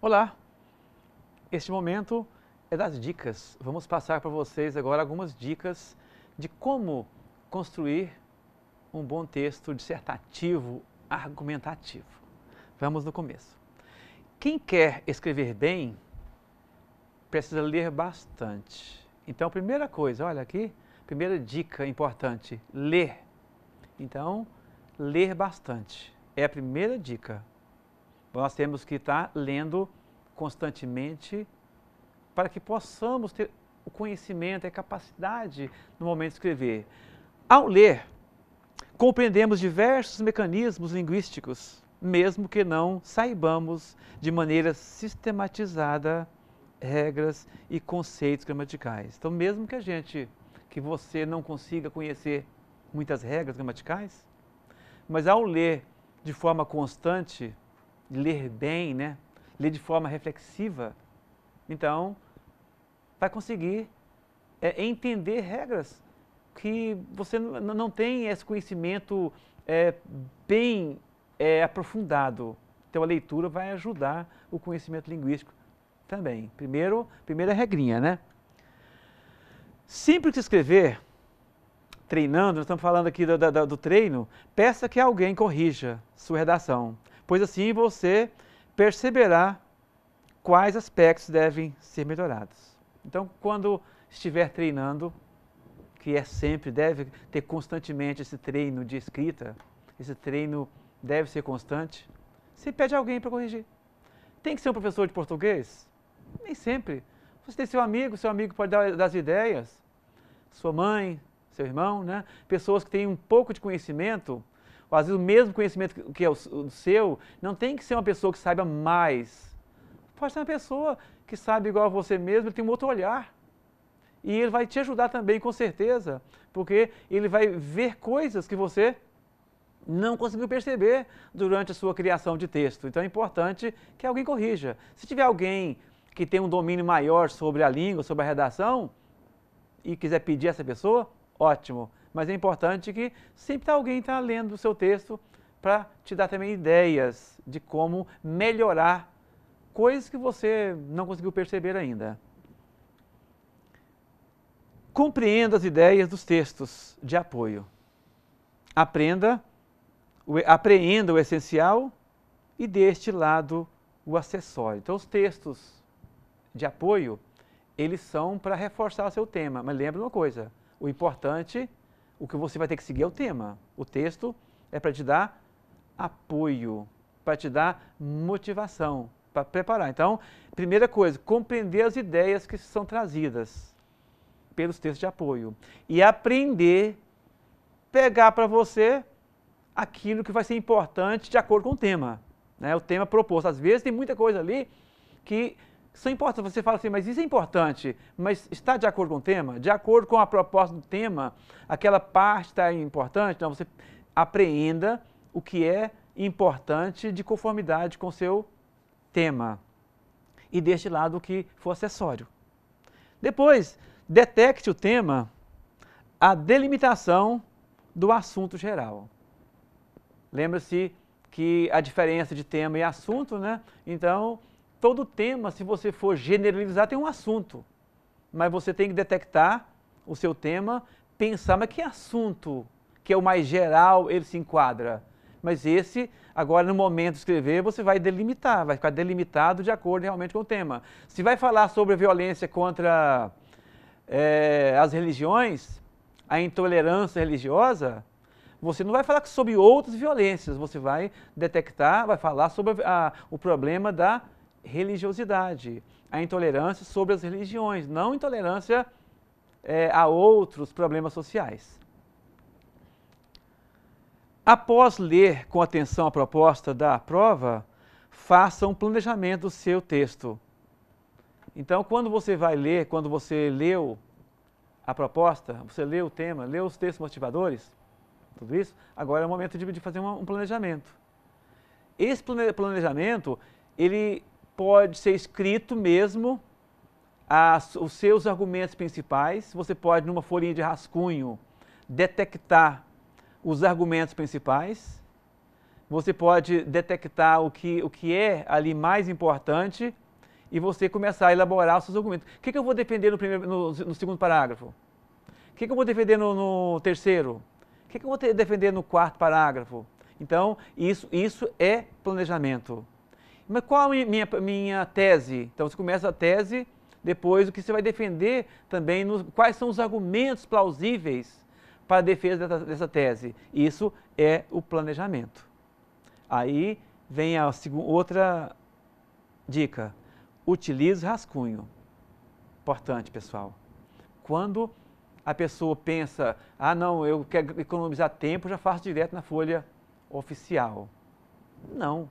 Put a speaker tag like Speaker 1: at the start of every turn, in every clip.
Speaker 1: Olá! Este momento é das dicas. Vamos passar para vocês agora algumas dicas de como construir um bom texto dissertativo, argumentativo. Vamos no começo. Quem quer escrever bem precisa ler bastante. Então, primeira coisa, olha aqui, primeira dica importante, ler. Então, ler bastante é a primeira dica. Nós temos que estar tá lendo constantemente para que possamos ter o conhecimento e a capacidade no momento de escrever. Ao ler, compreendemos diversos mecanismos linguísticos, mesmo que não saibamos de maneira sistematizada regras e conceitos gramaticais. Então, mesmo que a gente, que você não consiga conhecer muitas regras gramaticais, mas ao ler de forma constante, ler bem, né, ler de forma reflexiva, então vai conseguir é, entender regras que você não tem esse conhecimento é, bem é, aprofundado. Então a leitura vai ajudar o conhecimento linguístico também. Primeiro, primeira regrinha, né? Sempre que escrever, treinando, nós estamos falando aqui do, do, do treino, peça que alguém corrija sua redação, pois assim você perceberá quais aspectos devem ser melhorados. Então, quando estiver treinando, que é sempre, deve ter constantemente esse treino de escrita, esse treino deve ser constante, você pede alguém para corrigir. Tem que ser um professor de português? Nem sempre. Você tem seu amigo, seu amigo pode dar, as ideias, sua mãe, seu irmão, né? pessoas que têm um pouco de conhecimento ou às vezes o mesmo conhecimento que é o seu, não tem que ser uma pessoa que saiba mais. Pode ser uma pessoa que sabe igual a você mesmo, ele tem um outro olhar. E ele vai te ajudar também, com certeza, porque ele vai ver coisas que você não conseguiu perceber durante a sua criação de texto. Então é importante que alguém corrija. Se tiver alguém que tem um domínio maior sobre a língua, sobre a redação, e quiser pedir essa pessoa, ótimo mas é importante que sempre tá alguém está lendo o seu texto para te dar também ideias de como melhorar coisas que você não conseguiu perceber ainda. Compreenda as ideias dos textos de apoio. Aprenda, apreenda o essencial e deste lado o acessório. Então, os textos de apoio, eles são para reforçar o seu tema. Mas lembra uma coisa, o importante o que você vai ter que seguir é o tema. O texto é para te dar apoio, para te dar motivação, para preparar. Então, primeira coisa, compreender as ideias que são trazidas pelos textos de apoio e aprender pegar para você aquilo que vai ser importante de acordo com o tema, né? O tema proposto. Às vezes tem muita coisa ali que são importantes. Você fala assim, mas isso é importante, mas está de acordo com o tema? De acordo com a proposta do tema, aquela parte está importante? Então, você apreenda o que é importante de conformidade com o seu tema e deixe de lado o que for acessório. Depois, detecte o tema, a delimitação do assunto geral. Lembra-se que a diferença de tema e assunto, né? Então, Todo tema, se você for generalizar, tem um assunto. Mas você tem que detectar o seu tema, pensar, mas que assunto que é o mais geral, ele se enquadra. Mas esse, agora no momento de escrever, você vai delimitar, vai ficar delimitado de acordo realmente com o tema. Se vai falar sobre a violência contra é, as religiões, a intolerância religiosa, você não vai falar sobre outras violências, você vai detectar, vai falar sobre a, o problema da religiosidade, a intolerância sobre as religiões, não intolerância é, a outros problemas sociais. Após ler com atenção a proposta da prova, faça um planejamento do seu texto. Então, quando você vai ler, quando você leu a proposta, você leu o tema, leu os textos motivadores, tudo isso, agora é o momento de, de fazer um planejamento. Esse planejamento, ele pode ser escrito mesmo as, os seus argumentos principais. Você pode, numa folhinha de rascunho, detectar os argumentos principais. Você pode detectar o que, o que é ali mais importante e você começar a elaborar os seus argumentos. O que, que eu vou defender no, primeiro, no, no segundo parágrafo? O que, que eu vou defender no, no terceiro? O que, que eu vou defender no quarto parágrafo? Então, isso, isso é planejamento. Mas qual é a minha, minha tese? Então você começa a tese, depois o que você vai defender também, nos, quais são os argumentos plausíveis para a defesa dessa, dessa tese. Isso é o planejamento. Aí vem a outra dica. Utilize rascunho. Importante, pessoal. Quando a pessoa pensa, ah não, eu quero economizar tempo, já faço direto na folha oficial. Não.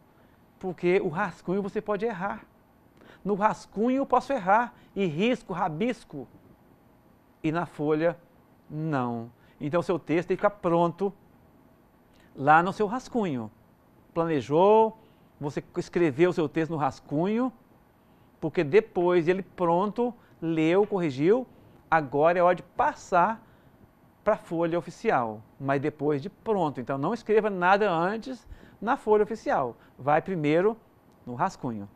Speaker 1: Porque o rascunho você pode errar. No rascunho eu posso errar, e risco, rabisco. E na folha, não. Então seu texto tem que ficar pronto lá no seu rascunho. Planejou, você escreveu o seu texto no rascunho, porque depois ele pronto, leu, corrigiu, agora é hora de passar para a folha oficial, mas depois de pronto. Então não escreva nada antes na folha oficial, vai primeiro no rascunho.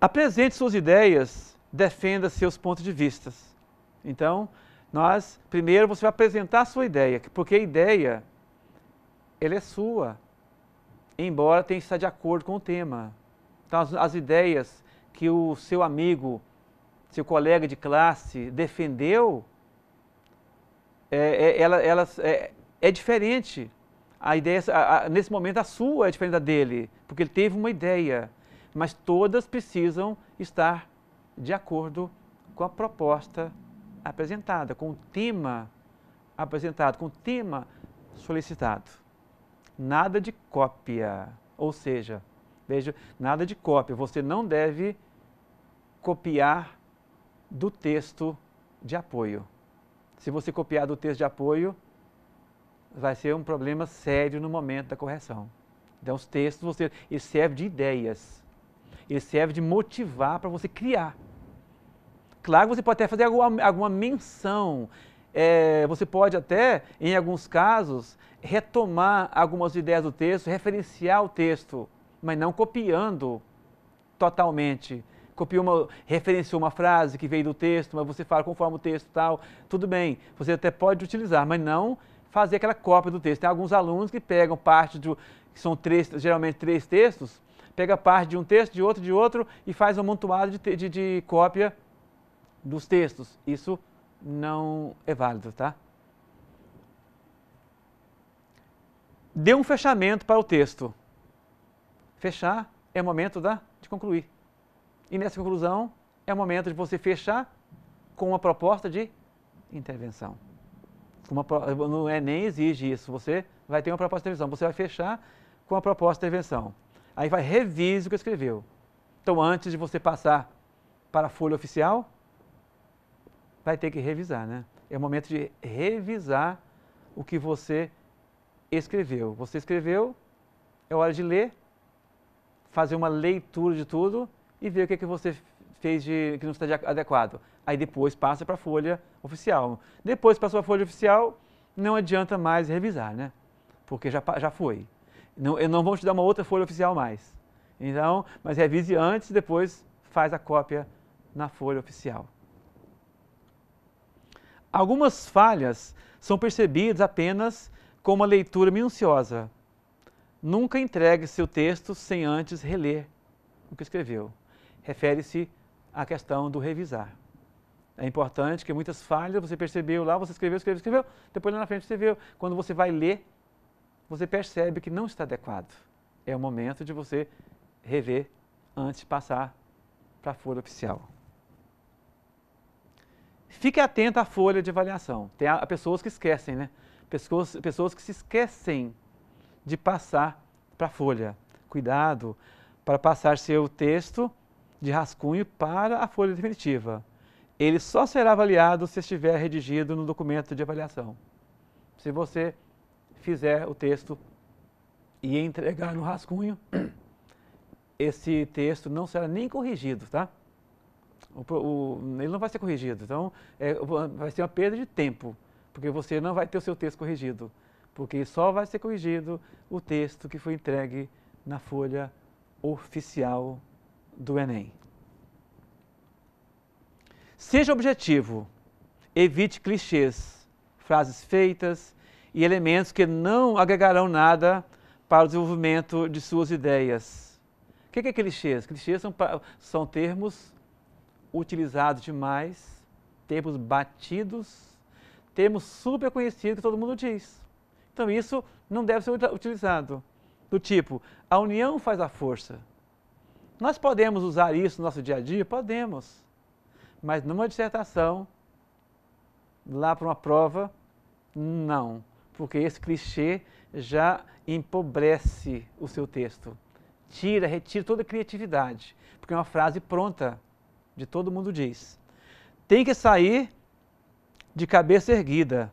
Speaker 1: Apresente suas ideias, defenda seus pontos de vista. Então, nós, primeiro você vai apresentar a sua ideia, porque a ideia, ela é sua, embora tenha que estar de acordo com o tema. Então, as, as ideias que o seu amigo, seu colega de classe defendeu, é, é, ela, é, é, diferente a ideia, a, a, nesse momento a sua é diferente da dele, porque ele teve uma ideia, mas todas precisam estar de acordo com a proposta apresentada, com o tema apresentado, com o tema solicitado. Nada de cópia, ou seja, veja, nada de cópia. Você não deve copiar do texto de apoio. Se você copiar do texto de apoio, vai ser um problema sério no momento da correção. Então, os textos, você, servem de ideias. eles servem de motivar para você criar. Claro que você pode até fazer alguma, alguma menção. É, você pode até, em alguns casos, retomar algumas ideias do texto, referenciar o texto, mas não copiando totalmente. Copiou uma, referenciou uma frase que veio do texto, mas você fala conforme o texto tal. Tudo bem, você até pode utilizar, mas não fazer aquela cópia do texto. Tem alguns alunos que pegam parte do, que são três, geralmente três textos, pega parte de um texto, de outro, de outro e faz um amontoado de, de, de cópia dos textos. Isso não é válido, tá? Dê um fechamento para o texto. Fechar é o momento da, de concluir. E nessa conclusão, é o momento de você fechar com uma proposta de intervenção. Uma, no Enem é, exige isso. Você vai ter uma proposta de intervenção. Você vai fechar com a proposta de intervenção. Aí vai revise o que escreveu. Então, antes de você passar para a folha oficial, vai ter que revisar, né? É o momento de revisar o que você escreveu. Você escreveu, é hora de ler, fazer uma leitura de tudo e ver o que, é que você que não está adequado. Aí depois passa para a folha oficial. Depois passou a folha oficial, não adianta mais revisar, né? Porque já, já foi. Não, não vão te dar uma outra folha oficial mais. Então, mas revise antes, depois faz a cópia na folha oficial. Algumas falhas são percebidas apenas com uma leitura minuciosa. Nunca entregue seu texto sem antes reler o que escreveu. Refere-se a questão do revisar. É importante que muitas falhas você percebeu lá, você escreveu, escreveu, escreveu, depois lá na frente você viu. Quando você vai ler, você percebe que não está adequado. É o momento de você rever antes de passar para a folha oficial. Fique atento à folha de avaliação. Tem a, a pessoas que esquecem, né? Pessoas, pessoas que se esquecem de passar para a folha. Cuidado para passar seu texto de rascunho para a folha definitiva. Ele só será avaliado se estiver redigido no documento de avaliação. Se você fizer o texto e entregar no rascunho, esse texto não será nem corrigido, tá? O, o, ele não vai ser corrigido, então é, vai ser uma perda de tempo, porque você não vai ter o seu texto corrigido, porque só vai ser corrigido o texto que foi entregue na folha oficial do Enem. Seja objetivo, evite clichês, frases feitas e elementos que não agregarão nada para o desenvolvimento de suas ideias. O que é clichês? Clichês são, são termos utilizados demais, termos batidos, termos super conhecidos que todo mundo diz. Então isso não deve ser utilizado. Do tipo, a união faz a força. Nós podemos usar isso no nosso dia a dia? Podemos. Mas numa dissertação, lá para uma prova, não. Porque esse clichê já empobrece o seu texto. Tira, retira toda a criatividade. Porque é uma frase pronta, de todo mundo diz. Tem que sair de cabeça erguida.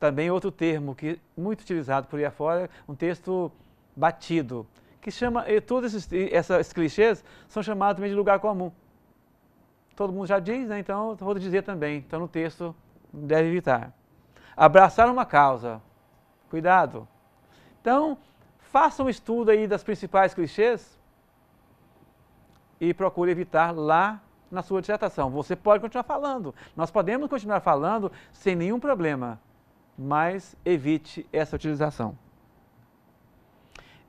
Speaker 1: Também outro termo que é muito utilizado por aí afora, um texto batido que chama, todos esses, esses clichês são chamados também de lugar comum. Todo mundo já diz, né? então vou dizer também, então no texto deve evitar. Abraçar uma causa, cuidado. Então, faça um estudo aí das principais clichês e procure evitar lá na sua dissertação. Você pode continuar falando, nós podemos continuar falando sem nenhum problema, mas evite essa utilização.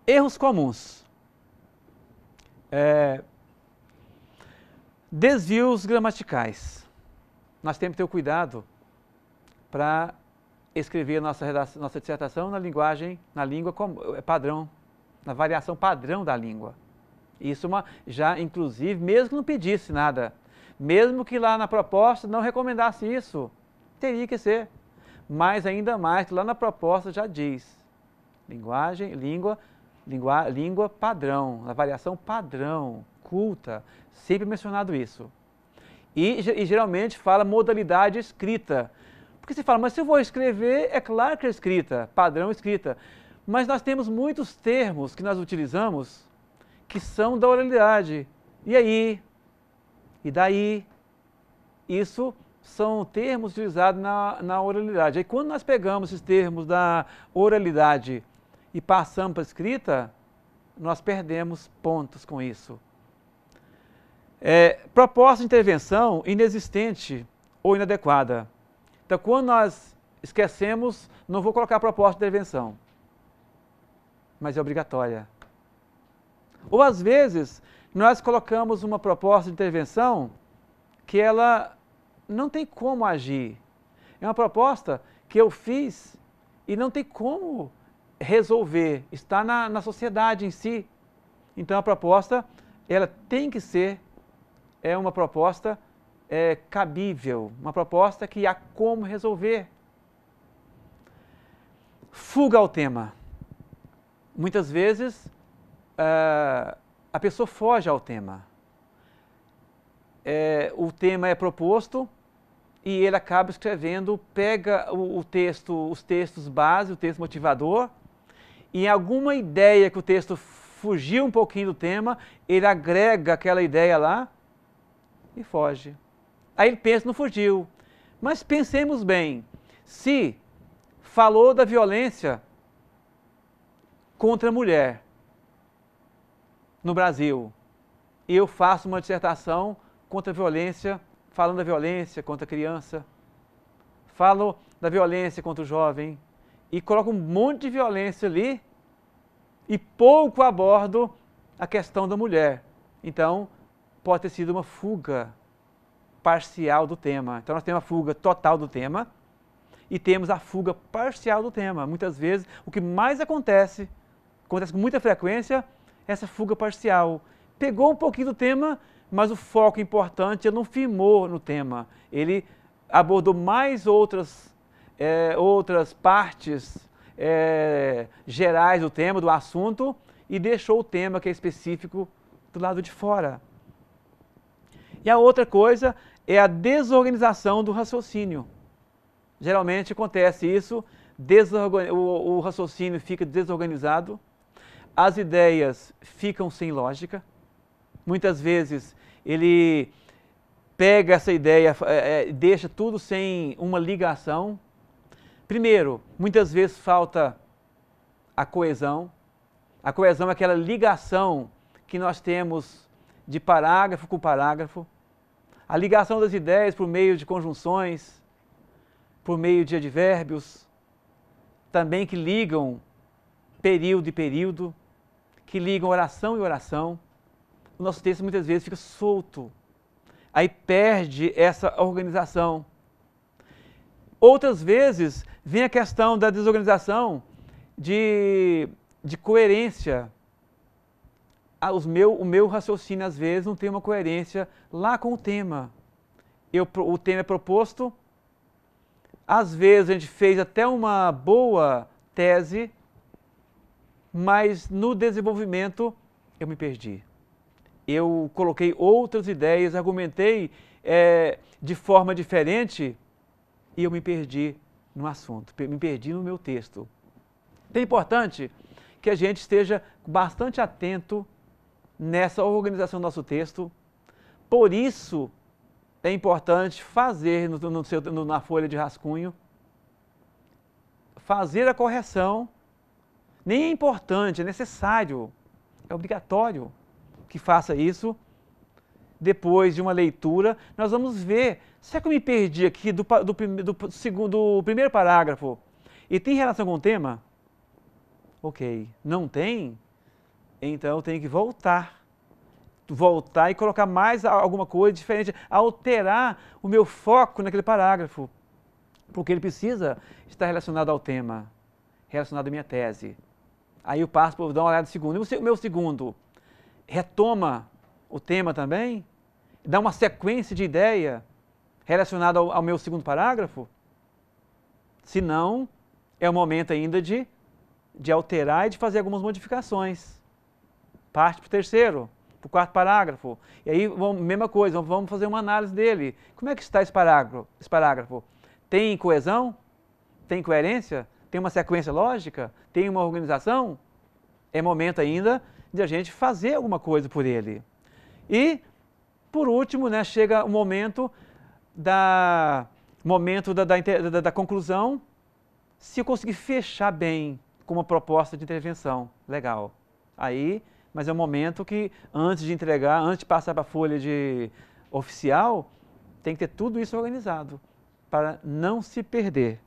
Speaker 1: Erros comuns. É, desvios gramaticais. Nós temos que ter cuidado para escrever a nossa, redação, nossa dissertação na linguagem, na língua é padrão, na variação padrão da língua. Isso uma, já, inclusive, mesmo que não pedisse nada, mesmo que lá na proposta não recomendasse isso, teria que ser. Mas ainda mais, que lá na proposta já diz, linguagem, língua língua, língua padrão, a variação padrão, culta, sempre mencionado isso. E, e geralmente fala modalidade escrita, porque você fala, mas se eu vou escrever, é claro que é escrita, padrão escrita, mas nós temos muitos termos que nós utilizamos que são da oralidade. E aí? E daí? Isso são termos utilizados na, na oralidade. Aí quando nós pegamos esses termos da oralidade e passamos para a escrita, nós perdemos pontos com isso. É, proposta de intervenção inexistente ou inadequada. Então, quando nós esquecemos, não vou colocar proposta de intervenção, mas é obrigatória. Ou, às vezes, nós colocamos uma proposta de intervenção que ela não tem como agir. É uma proposta que eu fiz e não tem como resolver, está na, na sociedade em si. Então a proposta ela tem que ser é uma proposta é, cabível, uma proposta que há como resolver. Fuga ao tema. Muitas vezes uh, a pessoa foge ao tema. É, o tema é proposto e ele acaba escrevendo, pega o, o texto, os textos base, o texto motivador, em alguma ideia que o texto fugiu um pouquinho do tema, ele agrega aquela ideia lá e foge. Aí ele pensa, não fugiu. Mas pensemos bem, se falou da violência contra a mulher no Brasil, e eu faço uma dissertação contra a violência, falando da violência contra a criança, falo da violência contra o jovem, e coloca um monte de violência ali e pouco abordo a questão da mulher. Então, pode ter sido uma fuga parcial do tema. Então, nós temos a fuga total do tema e temos a fuga parcial do tema. Muitas vezes, o que mais acontece, acontece com muita frequência, é essa fuga parcial. Pegou um pouquinho do tema, mas o foco importante é não firmou no tema. Ele abordou mais outras é, outras partes é, gerais do tema, do assunto, e deixou o tema que é específico do lado de fora. E a outra coisa é a desorganização do raciocínio. Geralmente acontece isso, o, o raciocínio fica desorganizado, as ideias ficam sem lógica. Muitas vezes ele pega essa ideia, é, é deixa tudo sem uma ligação, Primeiro, muitas vezes falta a coesão. A coesão é aquela ligação que nós temos de parágrafo com parágrafo, a ligação das ideias por meio de conjunções, por meio de advérbios, também que ligam período e período, que ligam oração e oração. O nosso texto muitas vezes fica solto, aí perde essa organização. Outras vezes Vem a questão da desorganização de, de coerência. Ah, os meu, o meu raciocínio, às vezes, não tem uma coerência lá com o tema. Eu, o tema é proposto, às vezes a gente fez até uma boa tese, mas no desenvolvimento eu me perdi. Eu coloquei outras ideias, argumentei é, de forma diferente e eu me perdi no assunto, me perdi no meu texto. Então é importante que a gente esteja bastante atento nessa organização do nosso texto. Por isso, é importante fazer no, no seu, no, na folha de rascunho, fazer a correção. Nem é importante, é necessário, é obrigatório que faça isso depois de uma leitura, nós vamos ver. Será que eu me perdi aqui do, do, do, segundo, do primeiro parágrafo? E tem relação com o tema? Ok. Não tem? Então eu tenho que voltar. Voltar e colocar mais alguma coisa diferente. Alterar o meu foco naquele parágrafo. Porque ele precisa estar relacionado ao tema, relacionado à minha tese. Aí eu passo para dar uma olhada no segundo. E o meu segundo retoma o tema também? dar uma sequência de ideia relacionada ao, ao meu segundo parágrafo? Se não, é o momento ainda de, de alterar e de fazer algumas modificações. Parte para o terceiro, para o quarto parágrafo. E aí, vamos, mesma coisa, vamos fazer uma análise dele. Como é que está esse parágrafo? Esse parágrafo? Tem coesão? Tem coerência? Tem uma sequência lógica? Tem uma organização? É momento ainda de a gente fazer alguma coisa por ele. E por último, né, chega o momento da, momento da, da, da, da conclusão, se eu conseguir fechar bem com uma proposta de intervenção, legal. Aí, mas é um momento que antes de entregar, antes de passar para a folha de oficial, tem que ter tudo isso organizado para não se perder.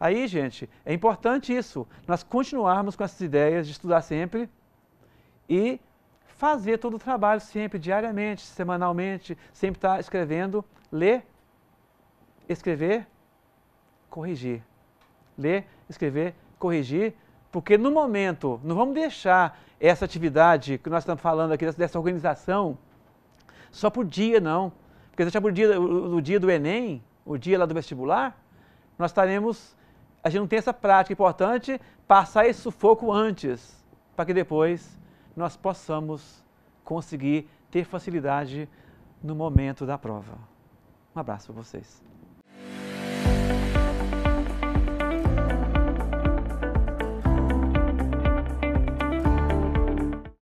Speaker 1: Aí, gente, é importante isso, nós continuarmos com essas ideias de estudar sempre e fazer todo o trabalho sempre, diariamente, semanalmente, sempre estar tá escrevendo, ler, escrever, corrigir. Ler, escrever, corrigir, porque no momento não vamos deixar essa atividade que nós estamos falando aqui, dessa organização, só por dia não. Porque deixar por dia, o, o dia do Enem, o dia lá do vestibular, nós estaremos, a gente não tem essa prática importante, passar esse sufoco antes, para que depois nós possamos conseguir ter facilidade no momento da prova. Um abraço para vocês.